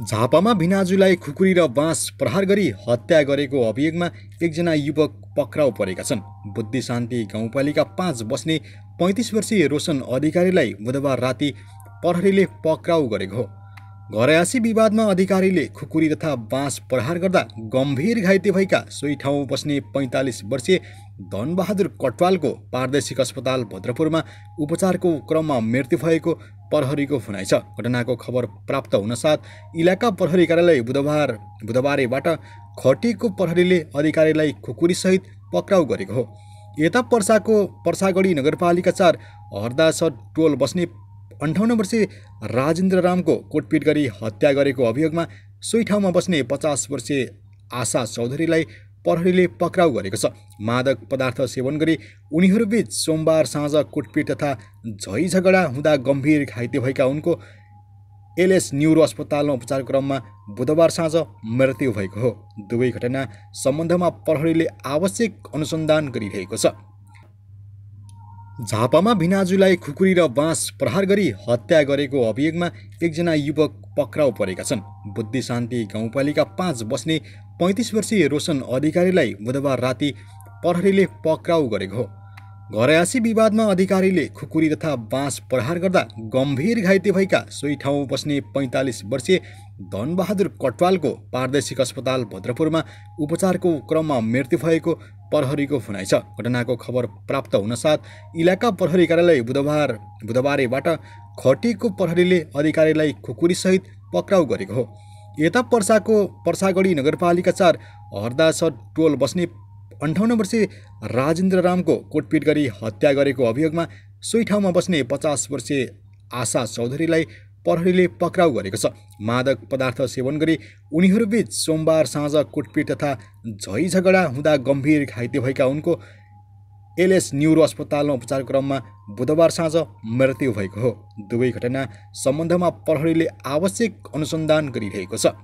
झापामा भिनाजुलाई खुकुरी र बाँस प्रहार गरी हत्या गरेको अभियोगमा एकजना युवक पक्राउ परेका छन् बुद्धि शान्ति गाउँपालिका पाँच बस्ने पैँतिस वर्षीय रोशन अधिकारीलाई बुधबार राति प्रहरीले पक्राउ गरेको हो घरयासी विवादमा अधिकारीले खुकुरी तथा बाँस प्रहार गर्दा गम्भीर घाइते भएका सोही ठाउँ बस्ने पैँतालिस वर्षीय धनबहादुर कटवालको पारदेशिक अस्पताल भद्रपुरमा उपचारको क्रममा मृत्यु भएको प्रहरीको भनाइ छ घटनाको खबर प्राप्त हुनसाथ इलाका प्रहरी कार्यालय बुधबार बुधबारेबाट खटिएको प्रहरीले अधिकारीलाई खुकुरीसहित पक्राउ गरेको हो यता पर्साको पर्सागढी नगरपालिका चार हर्दासर टोल बस्ने अन्ठाउन्न वर्षे राजेन्द्र रामको कोटपिट गरी हत्या गरेको अभियोगमा सोही ठाउँमा बस्ने पचास वर्षे आशा चौधरीलाई प्रहरीले पक्राउ गरेको छ मादक पदार्थ सेवन गरी उनीहरूबीच सोमबार साँझ कुटपिट तथा झैझगडा हुँदा गम्भीर घाइते भएका उनको एलएस न्युरो अस्पतालमा उपचार क्रममा बुधबार साँझ मृत्यु भएको हो दुवै घटना सम्बन्धमा प्रहरीले आवश्यक अनुसन्धान गरिरहेको छ झापामा भिनाजुलाई खुकुरी र बाँस प्रहार गरी हत्या गरेको अभियोगमा एकजना युवक पक्राउ परेका छन् बुद्धि शान्ति गाउँपालिका पाँच बस्ने पैँतिस वर्षीय रोशन अधिकारीलाई बुधबार राति प्रहरीले पक्राउ गरेको हो घरयासी विवादमा अधिकारीले खुकुरी तथा बाँस प्रहार गर्दा गम्भीर घाइते भएका सोही ठाउँ बस्ने पैँतालिस वर्षीय धनबहादुर कटवालको पारदेशिक अस्पताल भद्रपुरमा उपचारको क्रममा मृत्यु भएको प्रहरीको भनाइ छ घटनाको खबर प्राप्त हुनसाथ इलाका प्रहरी कार्यालय बुधबार बुधबारेबाट खटिएको प्रहरीले अधिकारीलाई खुकुरीसहित पक्राउ गरेको हो यता पर्साको पर्सागढी नगरपालिका चार हर्दासर टोल बस्ने अन्ठाउन्न वर्षे राजेन्द्र रामको कोटपिट गरी हत्या गरेको अभियोगमा सोही ठाउँमा बस्ने पचास वर्षीय आशा चौधरीलाई प्रहरीले पक्राउ गरेको छ मादक पदार्थ सेवन गरी उनीहरूबीच सोमबार साँझ कुटपिट तथा झैझगडा हुँदा गम्भीर घाइते भएका उनको एलएस न्युरो अस्पतालमा उपचार क्रममा बुधबार साँझ मृत्यु भएको हो दुवै घटना सम्बन्धमा प्रहरीले आवश्यक अनुसन्धान गरिरहेको छ